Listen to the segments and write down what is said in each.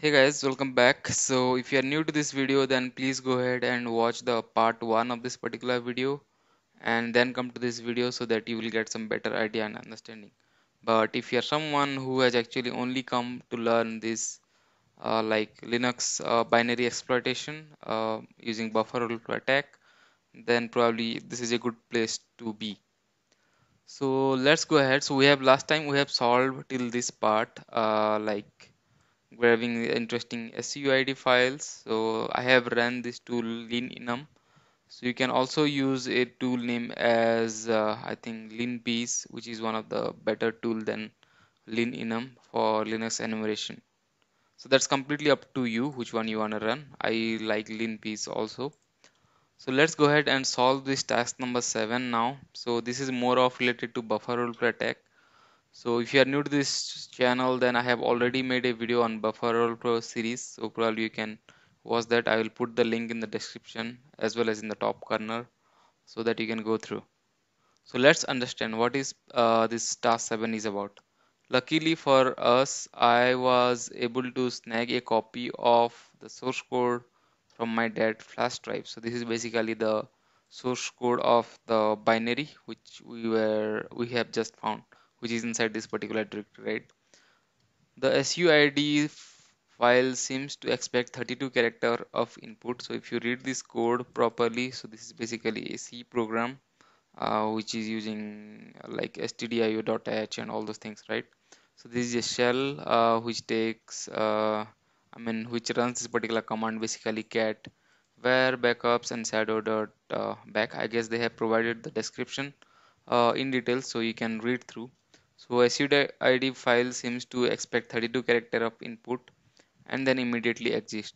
hey guys welcome back so if you are new to this video then please go ahead and watch the part 1 of this particular video and then come to this video so that you will get some better idea and understanding but if you are someone who has actually only come to learn this uh, like linux uh, binary exploitation uh, using buffer rule to attack then probably this is a good place to be so let's go ahead so we have last time we have solved till this part uh, like we're having interesting SUID files so I have run this tool linenum so you can also use a tool name as uh, I think linbees which is one of the better tool than linenum for Linux enumeration so that's completely up to you which one you want to run I like linbees also so let's go ahead and solve this task number 7 now so this is more of related to buffer overflow attack so if you are new to this channel then I have already made a video on Buffer Overflow series so probably you can watch that I will put the link in the description as well as in the top corner so that you can go through so let's understand what is uh, this task 7 is about luckily for us I was able to snag a copy of the source code from my dad flash drive so this is basically the source code of the binary which we were we have just found which is inside this particular directory right the suid file seems to expect 32 character of input so if you read this code properly so this is basically a c program uh, which is using uh, like stdio.h and all those things right so this is a shell uh, which takes uh, i mean which runs this particular command basically cat where backups and shadow dot uh, back i guess they have provided the description uh, in detail so you can read through so SUID file seems to expect 32 character of input and then immediately exist.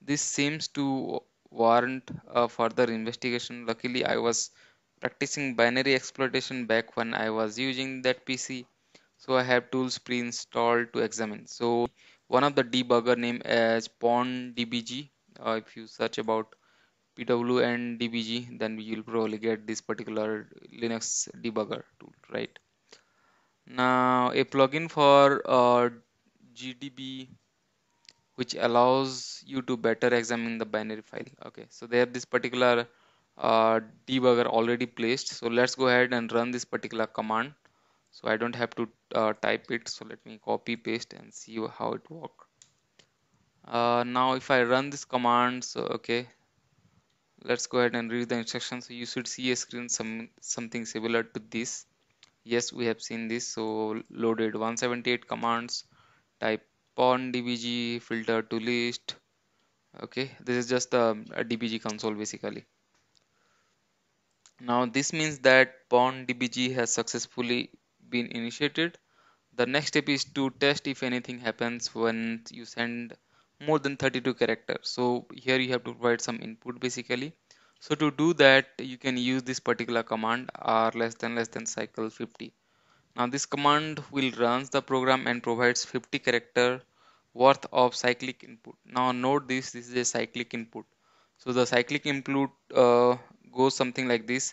This seems to warrant a further investigation. Luckily I was practicing binary exploitation back when I was using that PC. So I have tools pre-installed to examine. So one of the debugger name as PwnDBG. Uh, if you search about PW and DBG then you will probably get this particular Linux debugger tool, right? now a plugin for uh, GDB which allows you to better examine the binary file okay so they have this particular uh, debugger already placed so let's go ahead and run this particular command so I don't have to uh, type it so let me copy paste and see how it works uh, now if I run this command so okay let's go ahead and read the instructions so you should see a screen some something similar to this yes we have seen this so loaded 178 commands type on dbg filter to list okay this is just a, a dbg console basically now this means that pon dbg has successfully been initiated the next step is to test if anything happens when you send more than 32 characters so here you have to provide some input basically so to do that you can use this particular command r less than less than cycle 50 now this command will runs the program and provides 50 character worth of cyclic input now note this this is a cyclic input so the cyclic input uh, goes something like this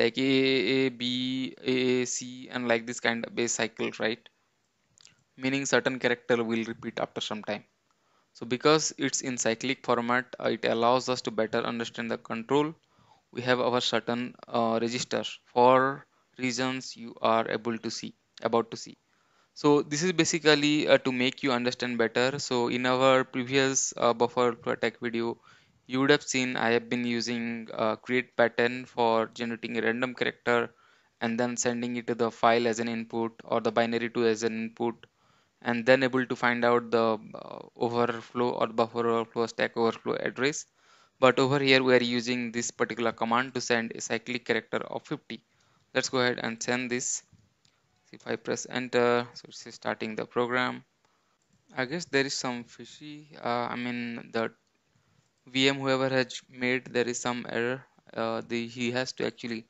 like a a b a c and like this kind of base cycle right meaning certain character will repeat after some time so because it's in cyclic format, uh, it allows us to better understand the control. We have our certain uh, for reasons you are able to see, about to see. So this is basically uh, to make you understand better. So in our previous uh, buffer attack video, you would have seen I have been using uh, create pattern for generating a random character and then sending it to the file as an input or the binary to as an input and then able to find out the uh, overflow or buffer overflow stack overflow address but over here we are using this particular command to send a cyclic character of 50 let's go ahead and send this if I press enter so it's starting the program I guess there is some fishy uh, I mean the VM whoever has made there is some error uh, the, he has to actually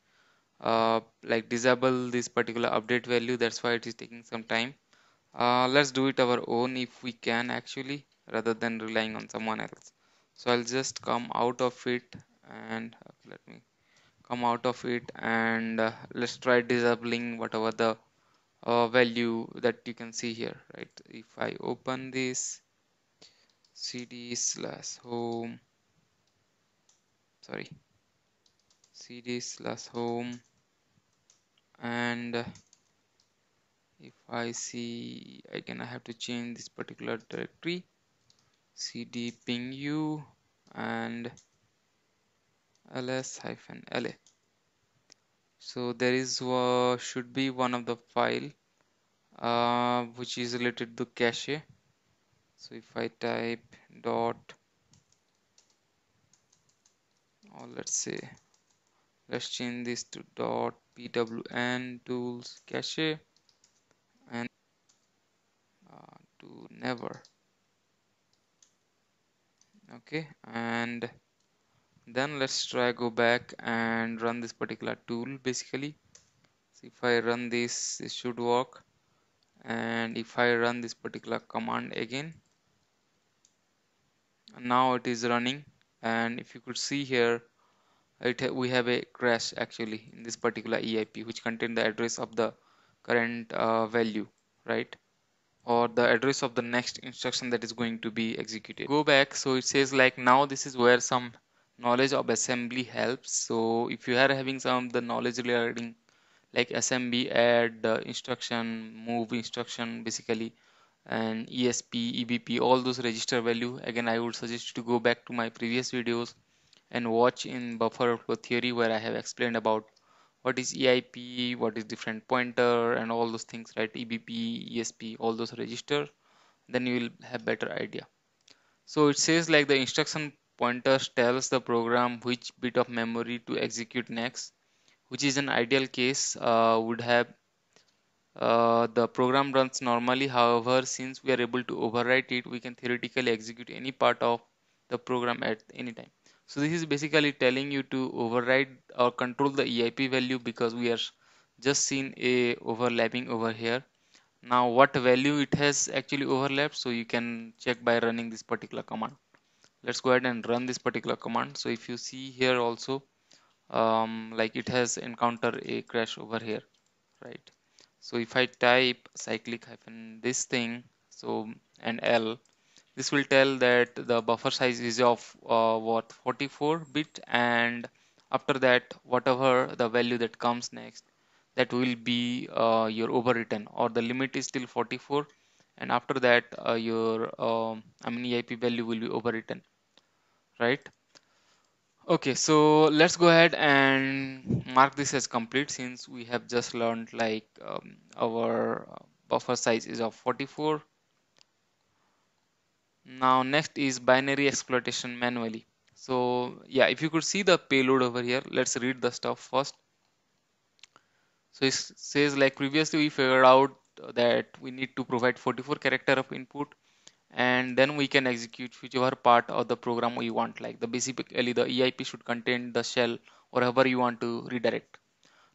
uh, like disable this particular update value that's why it is taking some time uh, let's do it our own if we can actually rather than relying on someone else so I'll just come out of it and uh, let me come out of it and uh, let's try disabling whatever the uh, value that you can see here right if I open this cd slash home sorry cd slash home and uh, if I see I can I have to change this particular directory cd ping u and ls hyphen la so there is uh, should be one of the file uh, which is related to cache so if I type dot or oh, let's say let's change this to dot pwn tools cache and uh, to never okay and then let's try go back and run this particular tool basically See if I run this it should work and if I run this particular command again now it is running and if you could see here it we have a crash actually in this particular EIP which contain the address of the current uh, value right or the address of the next instruction that is going to be executed go back so it says like now this is where some knowledge of assembly helps so if you are having some the knowledge regarding like assembly add uh, instruction move instruction basically and esp ebp all those register value again i would suggest to go back to my previous videos and watch in buffer flow theory where i have explained about what is EIP, what is different pointer and all those things, right? EBP, ESP, all those register, then you will have better idea. So it says like the instruction pointer tells the program which bit of memory to execute next, which is an ideal case uh, would have uh, the program runs normally. However, since we are able to overwrite it, we can theoretically execute any part of the program at any time. So this is basically telling you to override or control the EIP value because we are just seen a overlapping over here. Now what value it has actually overlapped so you can check by running this particular command. Let's go ahead and run this particular command. So if you see here also um, like it has encountered a crash over here right so if I type cyclic hyphen this thing so and L this will tell that the buffer size is of uh, what 44 bit and after that whatever the value that comes next that will be uh, your overwritten or the limit is still 44 and after that uh, your um, I mean EIP value will be overwritten right okay so let's go ahead and mark this as complete since we have just learned like um, our buffer size is of 44 now next is binary exploitation manually so yeah if you could see the payload over here let's read the stuff first so it says like previously we figured out that we need to provide 44 character of input and then we can execute whichever part of the program we want like the basically the EIP should contain the shell or however you want to redirect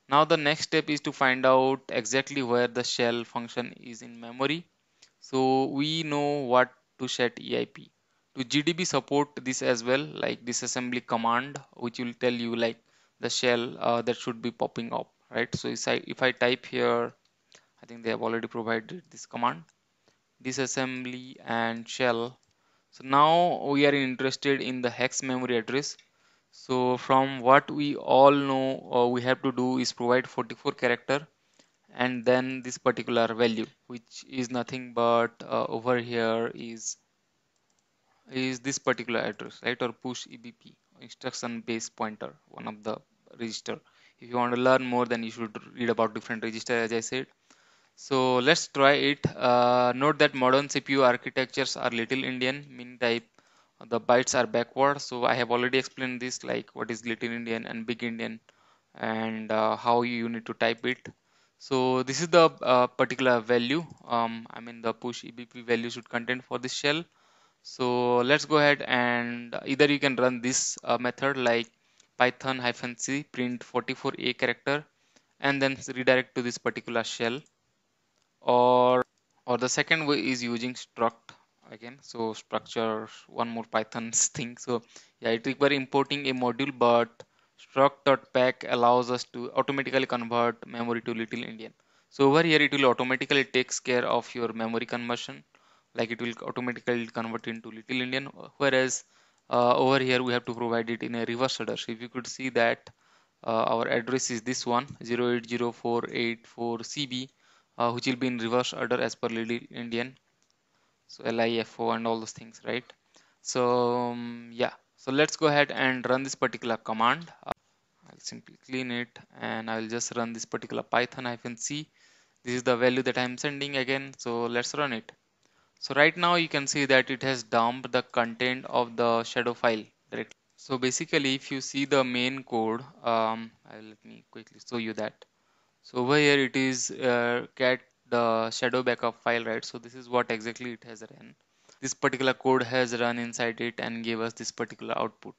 now the next step is to find out exactly where the shell function is in memory so we know what to set EIP. To GDB support this as well, like this assembly command, which will tell you like the shell uh, that should be popping up, right? So if I, if I type here, I think they have already provided this command, disassembly and shell. So now we are interested in the hex memory address. So from what we all know, uh, we have to do is provide 44 character and then this particular value which is nothing but uh, over here is is this particular address right or push ebp instruction base pointer one of the register if you want to learn more then you should read about different register as i said so let's try it uh, note that modern cpu architectures are little indian min type the bytes are backward so i have already explained this like what is little indian and big indian and uh, how you need to type it so this is the uh, particular value um, I mean the push EBP value should contain for this shell so let's go ahead and either you can run this uh, method like python hyphen c print 44a character and then redirect to this particular shell or or the second way is using struct again so structure one more Python thing so yeah it require importing a module but struct.pack allows us to automatically convert memory to little endian so over here it will automatically takes care of your memory conversion like it will automatically convert into little endian whereas uh, over here we have to provide it in a reverse order so if you could see that uh, our address is this one 080484cb uh, which will be in reverse order as per little endian so lifo and all those things right so um, yeah so let's go ahead and run this particular command i'll simply clean it and i will just run this particular python i can see this is the value that i'm sending again so let's run it so right now you can see that it has dumped the content of the shadow file directly so basically if you see the main code um, let me quickly show you that so over here it is uh, cat the shadow backup file right so this is what exactly it has run this particular code has run inside it and gave us this particular output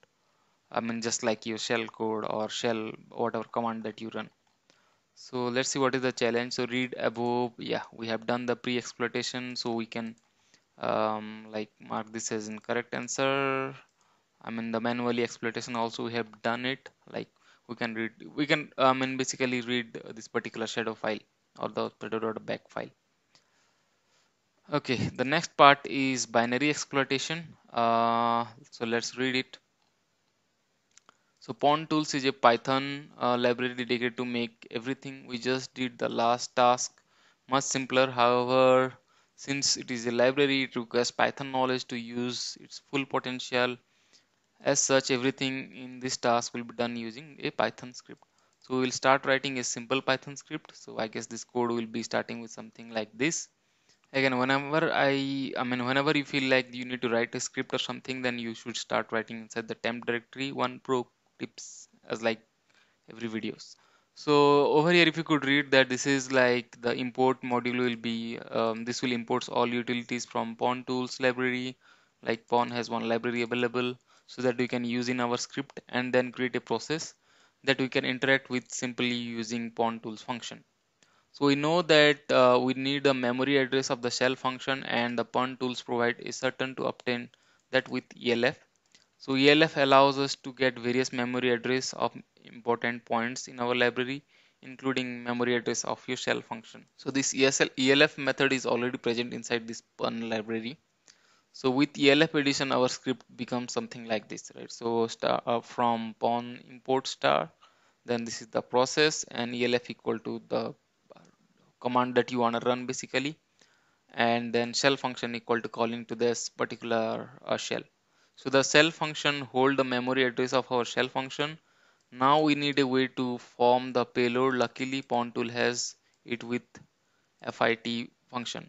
I mean just like your shell code or shell whatever command that you run so let's see what is the challenge so read above yeah we have done the pre-exploitation so we can um, like mark this as incorrect answer I mean the manually exploitation also we have done it like we can read we can I mean basically read this particular shadow file or the dot back file Okay, the next part is binary exploitation. Uh, so let's read it. So tools is a Python uh, library dedicated to make everything we just did the last task much simpler. However, since it is a library, it requires Python knowledge to use its full potential. As such, everything in this task will be done using a Python script. So we'll start writing a simple Python script. So I guess this code will be starting with something like this again whenever i i mean whenever you feel like you need to write a script or something then you should start writing inside the temp directory one pro tips as like every videos so over here if you could read that this is like the import module will be um, this will imports all utilities from pawn tools library like pawn has one library available so that we can use in our script and then create a process that we can interact with simply using pawn tools function so we know that uh, we need the memory address of the shell function and the pun tools provide is certain to obtain that with ELF. So ELF allows us to get various memory address of important points in our library including memory address of your shell function. So this ESL ELF method is already present inside this pun library. So with ELF addition our script becomes something like this right. So star, uh, from pun import star then this is the process and ELF equal to the command that you want to run basically and then shell function equal to calling to this particular uh, shell so the shell function hold the memory address of our shell function now we need a way to form the payload luckily pontool has it with fit function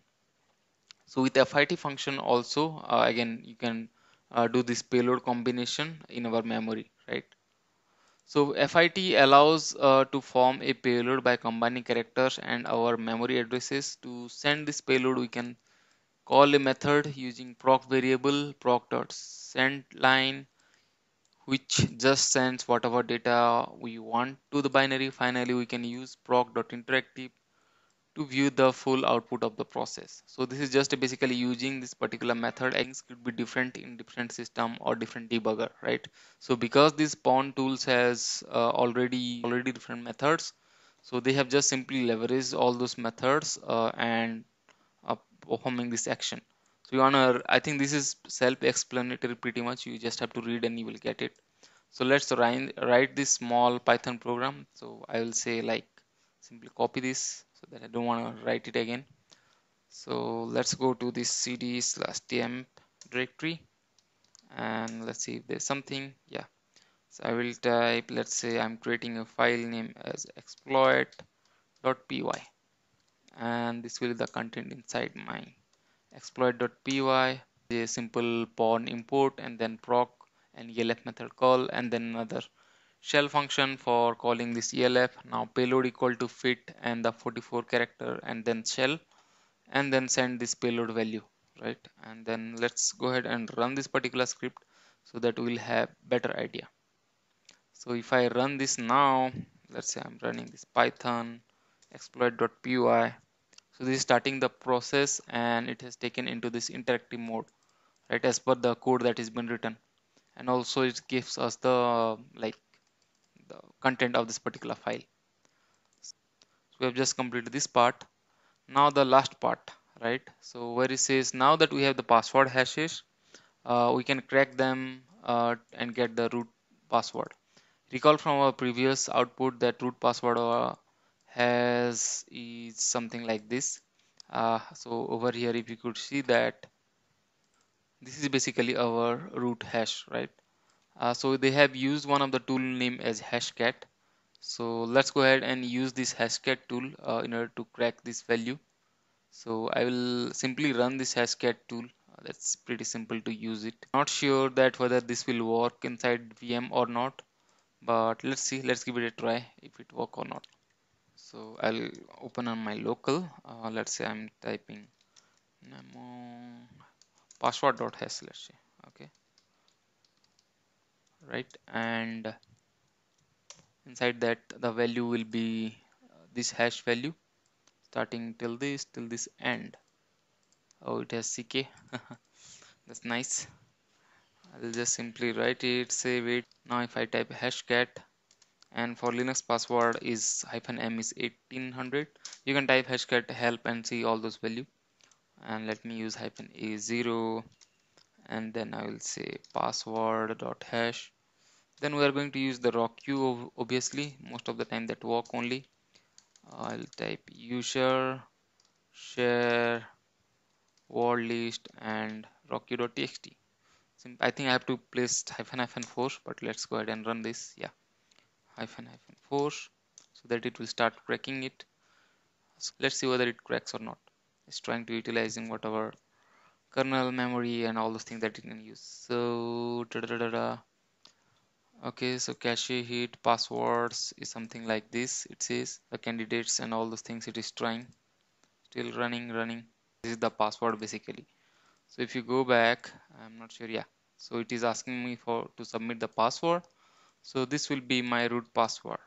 so with fit function also uh, again you can uh, do this payload combination in our memory right so FIT allows uh, to form a payload by combining characters and our memory addresses. To send this payload, we can call a method using proc variable line, which just sends whatever data we want to the binary. Finally, we can use proc.interactive to view the full output of the process. So this is just basically using this particular method. Things could be different in different system or different debugger, right? So because this pawn tools has uh, already already different methods, so they have just simply leveraged all those methods uh, and uh, performing this action. So you wanna, I think this is self-explanatory pretty much. You just have to read and you will get it. So let's write, write this small Python program. So I will say like simply copy this so that I don't want to write it again so let's go to this cd slash temp directory and let's see if there's something yeah so I will type let's say I'm creating a file name as exploit.py and this will be the content inside my exploit.py a simple pawn import and then proc and elf method call and then another shell function for calling this elf now payload equal to fit and the 44 character and then shell and then send this payload value right and then let's go ahead and run this particular script so that we'll have better idea so if i run this now let's say i'm running this python exploit.py so this is starting the process and it has taken into this interactive mode right as per the code that has been written and also it gives us the like the content of this particular file so we have just completed this part now the last part right so where it says now that we have the password hashes uh, we can crack them uh, and get the root password recall from our previous output that root password uh, has is something like this uh, so over here if you could see that this is basically our root hash right uh, so they have used one of the tool name as hashcat so let's go ahead and use this hashcat tool uh, in order to crack this value so I will simply run this hashcat tool that's pretty simple to use it not sure that whether this will work inside VM or not but let's see let's give it a try if it work or not so I'll open on my local uh, let's say I'm typing nemo password.hash let's say okay right and inside that the value will be uh, this hash value starting till this till this end oh it has ck that's nice I'll just simply write it save it now if I type hashcat and for Linux password is hyphen m is 1800 you can type hashcat help and see all those value and let me use hyphen a0 and then I will say password dot hash then we are going to use the rock queue obviously most of the time that work only uh, I'll type user share word list and rocky.txt I think I have to place hyphen hyphen force but let's go ahead and run this yeah hyphen hyphen force so that it will start cracking it so let's see whether it cracks or not it's trying to utilizing whatever kernel memory and all those things that you can use so da -da -da okay so cache hit passwords is something like this it says the candidates and all those things it is trying still running running this is the password basically so if you go back i'm not sure yeah so it is asking me for to submit the password so this will be my root password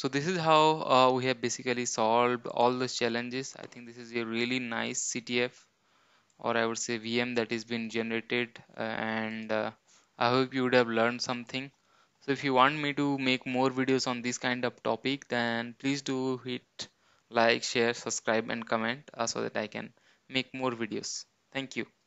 so this is how uh, we have basically solved all those challenges i think this is a really nice ctf or i would say vm that has been generated uh, and uh, i hope you would have learned something so if you want me to make more videos on this kind of topic then please do hit like share subscribe and comment uh, so that i can make more videos thank you